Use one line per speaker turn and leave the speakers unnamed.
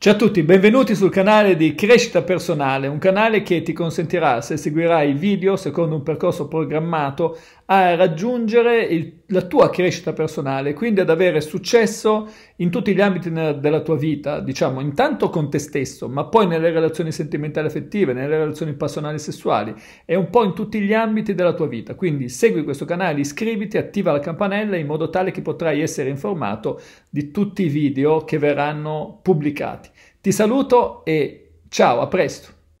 Ciao a tutti, benvenuti sul canale di Crescita Personale, un canale che ti consentirà, se seguirai i video secondo un percorso programmato, a raggiungere il la tua crescita personale, quindi ad avere successo in tutti gli ambiti della tua vita, diciamo intanto con te stesso, ma poi nelle relazioni sentimentali affettive, nelle relazioni personali e sessuali e un po' in tutti gli ambiti della tua vita. Quindi segui questo canale, iscriviti, attiva la campanella in modo tale che potrai essere informato di tutti i video che verranno pubblicati. Ti saluto e ciao, a presto!